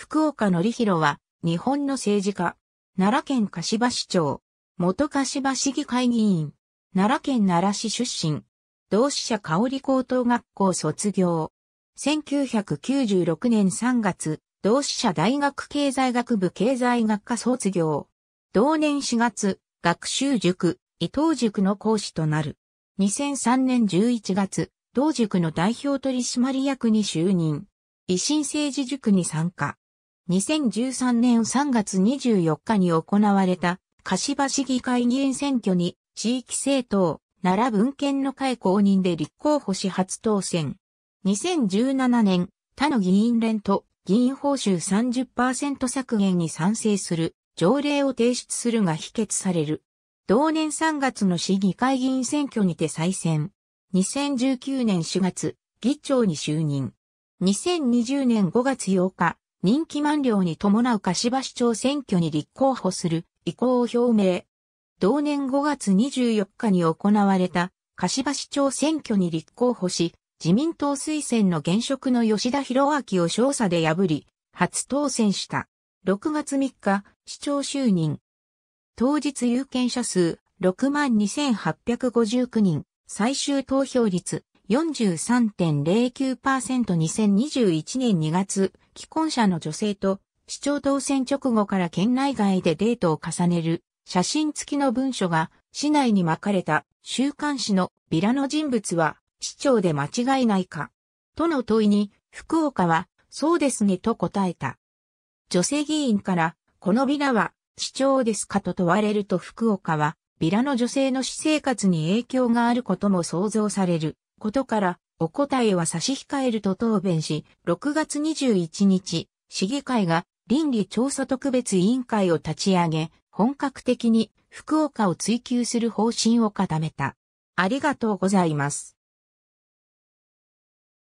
福岡則弘は、日本の政治家、奈良県柏市長、元柏市議会議員、奈良県奈良市出身、同志社香織高等学校卒業。1996年3月、同志社大学経済学部経済学科卒業。同年4月、学習塾、伊藤塾の講師となる。2003年11月、同塾の代表取締役に就任。維新政治塾に参加。2013年3月24日に行われた柏市議会議員選挙に地域政党奈良文献の会公認で立候補し初当選。2017年他の議員連と議員報酬30%削減に賛成する条例を提出するが否決される。同年3月の市議会議員選挙にて再選。2019年4月、議長に就任。2020年5月8日、任期満了に伴う柏市長選挙に立候補する意向を表明。同年5月24日に行われた柏市長選挙に立候補し、自民党推薦の現職の吉田博明を少佐で破り、初当選した。6月3日、市長就任。当日有権者数62,859人、最終投票率 43.09%2021 年2月既婚者の女性と市長当選直後から県内外でデートを重ねる写真付きの文書が市内に巻かれた週刊誌のビラの人物は市長で間違いないかとの問いに福岡はそうですねと答えた。女性議員からこのビラは市長ですかと問われると福岡はビラの女性の私生活に影響があることも想像されることからお答えは差し控えると答弁し、6月21日、市議会が倫理調査特別委員会を立ち上げ、本格的に福岡を追求する方針を固めた。ありがとうございます。